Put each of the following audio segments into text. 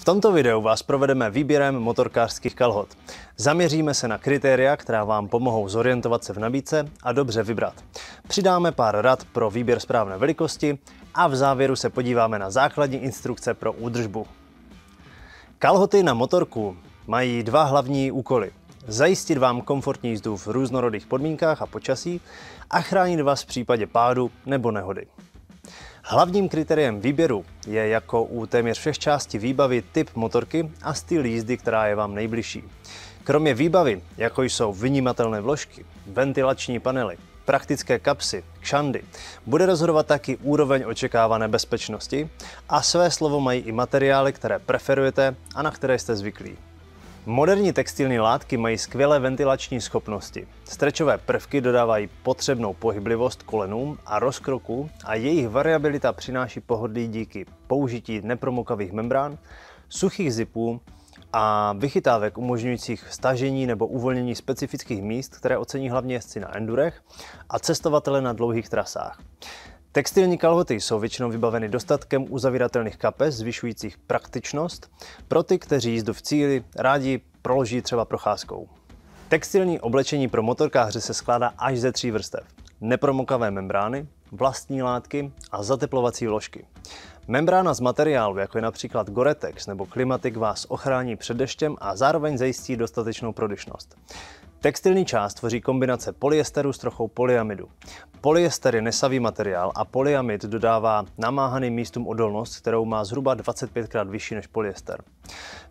V tomto videu vás provedeme výběrem motorkářských kalhot. Zaměříme se na kritéria, která vám pomohou zorientovat se v nabídce a dobře vybrat. Přidáme pár rad pro výběr správné velikosti a v závěru se podíváme na základní instrukce pro údržbu. Kalhoty na motorku mají dva hlavní úkoly. Zajistit vám komfortní jízdu v různorodých podmínkách a počasí a chránit vás v případě pádu nebo nehody. Hlavním kritériem výběru je jako u téměř všech částí výbavy typ motorky a styl jízdy, která je vám nejbližší. Kromě výbavy, jako jsou vynímatelné vložky, ventilační panely, praktické kapsy, kšandy, bude rozhodovat taky úroveň očekávané bezpečnosti a své slovo mají i materiály, které preferujete a na které jste zvyklí. Moderní textilní látky mají skvělé ventilační schopnosti. Strečové prvky dodávají potřebnou pohyblivost kolenům a rozkroku a jejich variabilita přináší pohodlí díky použití nepromokavých membrán, suchých zipů a vychytávek umožňujících stažení nebo uvolnění specifických míst, které ocení hlavně jezdci na endurech a cestovatele na dlouhých trasách. Textilní kalhoty jsou většinou vybaveny dostatkem uzavíratelných kapes, zvyšujících praktičnost pro ty, kteří jízdu v cíli rádi proloží třeba procházkou. Textilní oblečení pro motorkáře se skládá až ze tří vrstev. Nepromokavé membrány, vlastní látky a zateplovací vložky. Membrána z materiálu, jako je například Goretex nebo Klimatik, vás ochrání před deštěm a zároveň zajistí dostatečnou prodyšnost. Textilní část tvoří kombinace polyesteru s trochou polyamidu. Polyester je nesavý materiál a polyamid dodává namáhaným místům odolnost, kterou má zhruba 25 krát vyšší než polyester.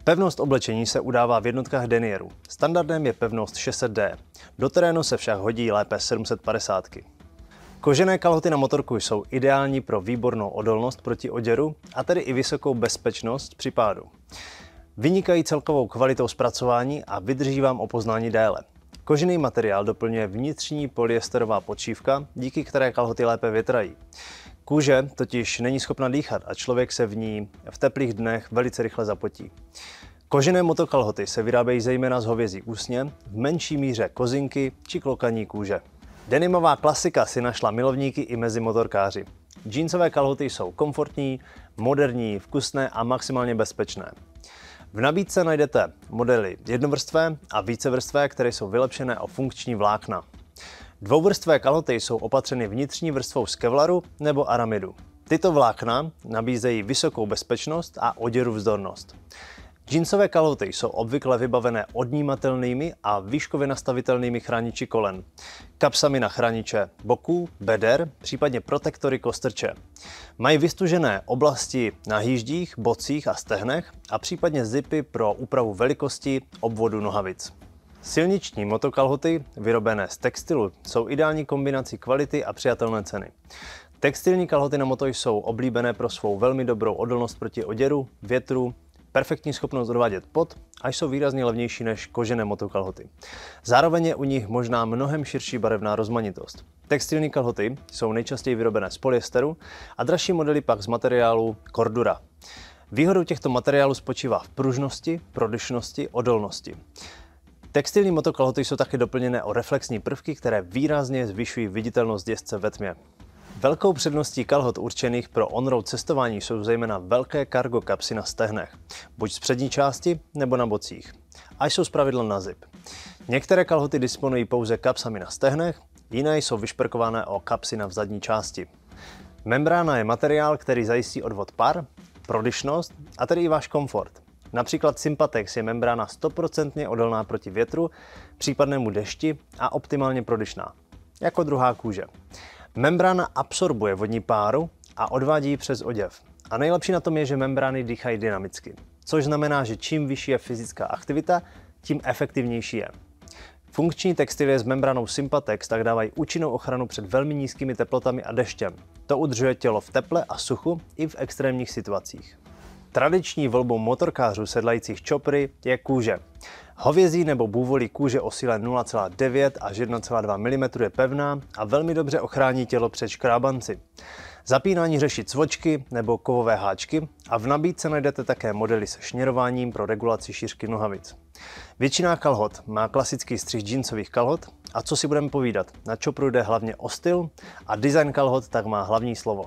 Pevnost oblečení se udává v jednotkách denieru. Standardem je pevnost 600D. Do terénu se však hodí lépe 750. Kožené kalhoty na motorku jsou ideální pro výbornou odolnost proti oděru a tedy i vysokou bezpečnost při pádu. Vynikají celkovou kvalitou zpracování a vydrží vám opoznání déle. Kožený materiál doplňuje vnitřní polyesterová počívka, díky které kalhoty lépe vytrají. Kůže totiž není schopna dýchat a člověk se v ní v teplých dnech velice rychle zapotí. Kožené motokalhoty se vyrábějí zejména z hovězí úsně, v menší míře kozinky či klokaní kůže. Denimová klasika si našla milovníky i mezi motorkáři. Jeansové kalhoty jsou komfortní, moderní, vkusné a maximálně bezpečné. V nabídce najdete modely jednovrstvé a vícevrstvé, které jsou vylepšené o funkční vlákna. Dvouvrstvé kaloty jsou opatřeny vnitřní vrstvou z kevlaru nebo aramidu. Tyto vlákna nabízejí vysokou bezpečnost a oděru vzdornost. Džínsové kalhoty jsou obvykle vybavené odnímatelnými a výškově nastavitelnými chrániči kolen, kapsami na chrániče boků, beder, případně protektory kostrče. Mají vystužené oblasti na hýždích, bocích a stehnech a případně zipy pro úpravu velikosti obvodu nohavic. Silniční motokalhoty, vyrobené z textilu, jsou ideální kombinací kvality a přijatelné ceny. Textilní kalhoty na moto jsou oblíbené pro svou velmi dobrou odolnost proti oděru, větru, perfektní schopnost odvádět pot a jsou výrazně levnější než kožené motokalhoty. Zároveň je u nich možná mnohem širší barevná rozmanitost. Textilní kalhoty jsou nejčastěji vyrobené z polyesteru a dražší modely pak z materiálu cordura. Výhodou těchto materiálů spočívá v pružnosti, prodyšnosti, odolnosti. Textilní motokalhoty jsou také doplněné o reflexní prvky, které výrazně zvyšují viditelnost jezdce ve tmě. Velkou předností kalhot určených pro on-road cestování jsou zejména velké kargo kapsy na stehnech, buď z přední části nebo na bocích, a jsou zpravidla na zip. Některé kalhoty disponují pouze kapsami na stehnech, jiné jsou vyšperkované o kapsy na zadní části. Membrána je materiál, který zajistí odvod par, prodyšnost a tedy i váš komfort. Například Sympatex je membrána 100% odolná proti větru, případnému dešti a optimálně prodyšná, jako druhá kůže. Membrána absorbuje vodní páru a odvádí ji přes oděv. A nejlepší na tom je, že membrány dýchají dynamicky, což znamená, že čím vyšší je fyzická aktivita, tím efektivnější je. Funkční textilie s membranou Sympatex tak dávají účinnou ochranu před velmi nízkými teplotami a deštěm. To udržuje tělo v teple a suchu i v extrémních situacích. Tradiční volbou motorkářů sedlajících čopry je kůže. Hovězí nebo bůvolí kůže o síle 0,9 až 1,2 mm je pevná a velmi dobře ochrání tělo před škrábanci. Zapínání řeší cvočky nebo kovové háčky a v nabídce najdete také modely se šněrováním pro regulaci šířky nohavic. Většina kalhot má klasický střih džínsových kalhot a co si budeme povídat, na čo jde hlavně o styl a design kalhot tak má hlavní slovo.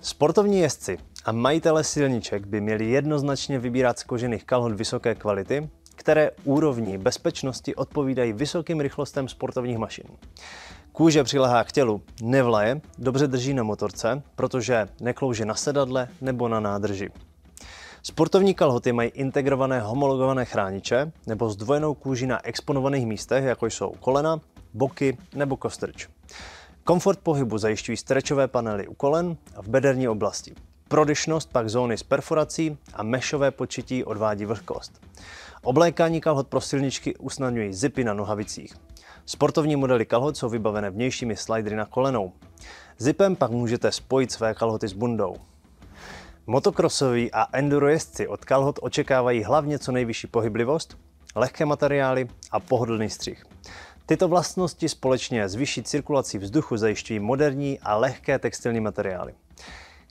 Sportovní jezdci a majitele silniček by měli jednoznačně vybírat z kožených kalhot vysoké kvality, které úrovni bezpečnosti odpovídají vysokým rychlostem sportovních mašin. Kůže přilehá k tělu, nevlaje, dobře drží na motorce, protože neklouže na sedadle nebo na nádrži. Sportovní kalhoty mají integrované homologované chrániče nebo zdvojenou kůži na exponovaných místech, jako jsou kolena, boky nebo kostrč. Komfort pohybu zajišťují strečové panely u kolen a v bederní oblasti. Prodyšnost pak zóny s perforací a mešové početí odvádí vlhkost. Oblékání kalhot pro silničky usnadňují zipy na nohavicích. Sportovní modely kalhot jsou vybavené vnějšími slidery na kolenou. Zipem pak můžete spojit své kalhoty s bundou. Motokrosoví a endurojezdci od kalhot očekávají hlavně co nejvyšší pohyblivost, lehké materiály a pohodlný střih. Tyto vlastnosti společně s vyšší cirkulací vzduchu zajišťují moderní a lehké textilní materiály.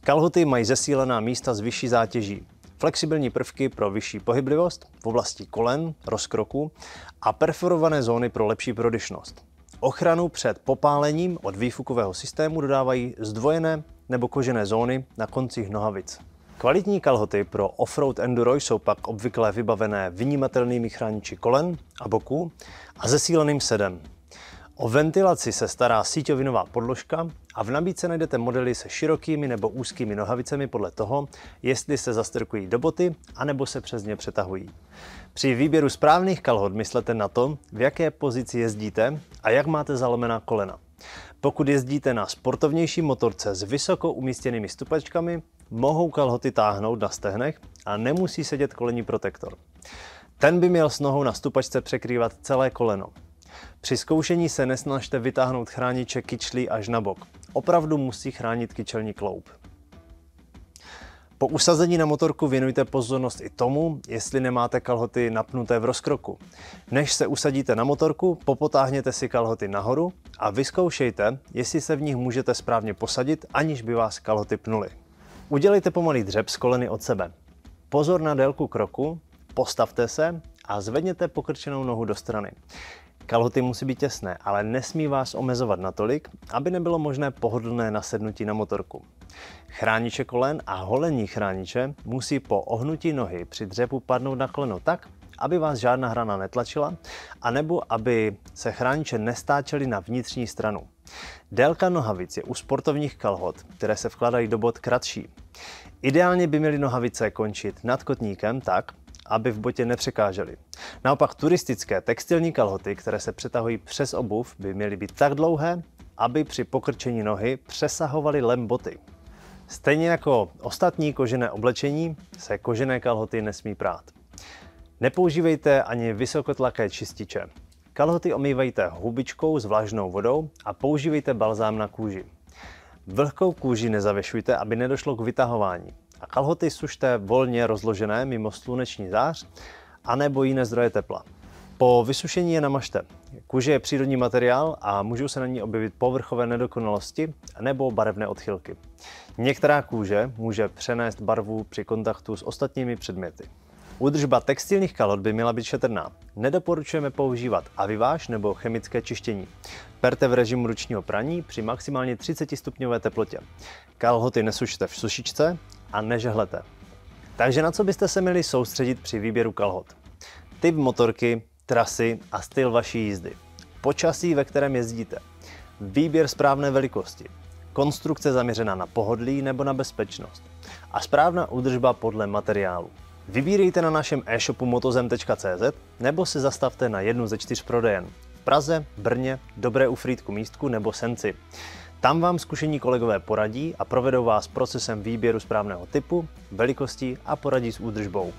Kalhoty mají zesílená místa s vyšší zátěží, flexibilní prvky pro vyšší pohyblivost v oblasti kolen, rozkroku a perforované zóny pro lepší prodyšnost. Ochranu před popálením od výfukového systému dodávají zdvojené nebo kožené zóny na koncích nohavic. Kvalitní kalhoty pro offroad enduro jsou pak obvykle vybavené vnímatelnými chrániči kolen a boků a zesíleným sedem, O ventilaci se stará síťovinová podložka a v nabídce najdete modely se širokými nebo úzkými nohavicemi podle toho, jestli se zastrkují do boty, anebo se přes ně přetahují. Při výběru správných kalhot myslete na to, v jaké pozici jezdíte a jak máte zalomená kolena. Pokud jezdíte na sportovnější motorce s vysoko umístěnými stupačkami, mohou kalhoty táhnout na stehnech a nemusí sedět kolení protektor. Ten by měl s nohou na stupačce překrývat celé koleno. Při zkoušení se nesnažte vytáhnout chrániče kyčlí až na bok. Opravdu musí chránit kyčelní kloub. Po usazení na motorku věnujte pozornost i tomu, jestli nemáte kalhoty napnuté v rozkroku. Než se usadíte na motorku, popotáhněte si kalhoty nahoru a vyzkoušejte, jestli se v nich můžete správně posadit, aniž by vás kalhoty pnuly. Udělejte pomalý dřep z koleny od sebe. Pozor na délku kroku, postavte se a zvedněte pokrčenou nohu do strany. Kalhoty musí být těsné, ale nesmí vás omezovat natolik, aby nebylo možné pohodlné nasednutí na motorku. Chrániče kolen a holení chrániče musí po ohnutí nohy při dřepu padnout na koleno tak, aby vás žádná hrana netlačila, anebo aby se chrániče nestáčely na vnitřní stranu. Délka nohavic je u sportovních kalhot, které se vkládají do bod kratší. Ideálně by měly nohavice končit nad kotníkem tak, aby v botě nepřekážely. Naopak turistické textilní kalhoty, které se přetahují přes obuv, by měly být tak dlouhé, aby při pokrčení nohy přesahovaly lem boty. Stejně jako ostatní kožené oblečení se kožené kalhoty nesmí prát. Nepoužívejte ani vysokotlaké čističe. Kalhoty omývejte hubičkou s vlažnou vodou a používejte balzám na kůži. Vlhkou kůži nezavěšujte, aby nedošlo k vytahování. A Kalhoty sušte volně rozložené mimo sluneční zář, anebo jiné zdroje tepla. Po vysušení je namažte. Kůže je přírodní materiál a můžou se na ní objevit povrchové nedokonalosti nebo barevné odchylky. Některá kůže může přenést barvu při kontaktu s ostatními předměty. Údržba textilních kalhot by měla být šetrná. Nedoporučujeme používat aviváž nebo chemické čištění. Perte v režimu ručního praní při maximálně 30 stupňové teplotě. Kalhoty nesušte v sušičce, a nežehlete. Takže na co byste se měli soustředit při výběru kalhot? Typ motorky, trasy a styl vaší jízdy. Počasí, ve kterém jezdíte. Výběr správné velikosti. Konstrukce zaměřená na pohodlí nebo na bezpečnost. A správná údržba podle materiálu. Vybírejte na našem e-shopu motozem.cz nebo si zastavte na jednu ze čtyř prodejen. Praze, Brně, Dobré u Frýdku místku nebo Senci. Tam vám zkušení kolegové poradí a provedou vás procesem výběru správného typu, velikosti a poradí s údržbou.